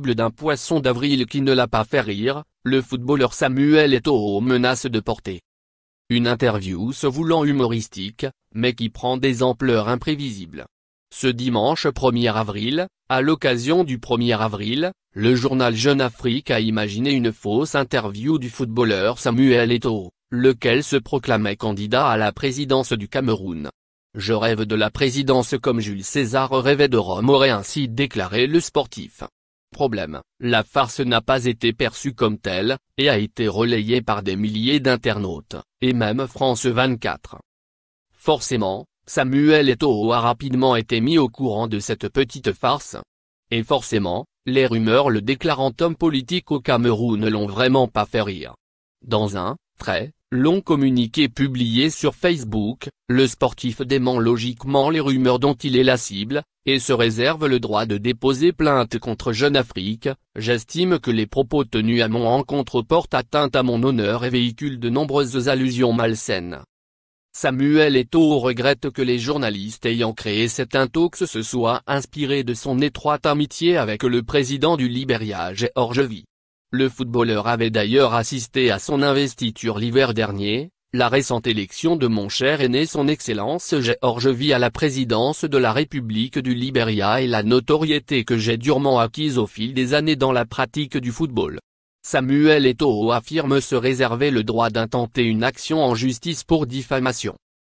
d'un poisson d'avril qui ne l'a pas fait rire, le footballeur Samuel Eto'o menace de porter. Une interview se voulant humoristique, mais qui prend des ampleurs imprévisibles. Ce dimanche 1er avril, à l'occasion du 1er avril, le journal Jeune Afrique a imaginé une fausse interview du footballeur Samuel Eto'o, lequel se proclamait candidat à la présidence du Cameroun. Je rêve de la présidence comme Jules César rêvait de Rome aurait ainsi déclaré le sportif. Problème, la farce n'a pas été perçue comme telle, et a été relayée par des milliers d'internautes, et même France 24. Forcément, Samuel Eto'o a rapidement été mis au courant de cette petite farce. Et forcément, les rumeurs le déclarant homme politique au Cameroun ne l'ont vraiment pas fait rire. Dans un, très, Long communiqué publié sur Facebook, le sportif dément logiquement les rumeurs dont il est la cible, et se réserve le droit de déposer plainte contre Jeune Afrique, j'estime que les propos tenus à mon encontre portent atteinte à mon honneur et véhiculent de nombreuses allusions malsaines. Samuel Eto'o regrette que les journalistes ayant créé cet intox se soient inspirés de son étroite amitié avec le président du Libéria Georges V. Le footballeur avait d'ailleurs assisté à son investiture l'hiver dernier, la récente élection de mon cher aîné son excellence George Vie à la présidence de la République du Libéria et la notoriété que j'ai durement acquise au fil des années dans la pratique du football. Samuel Eto'o affirme se réserver le droit d'intenter une action en justice pour diffamation.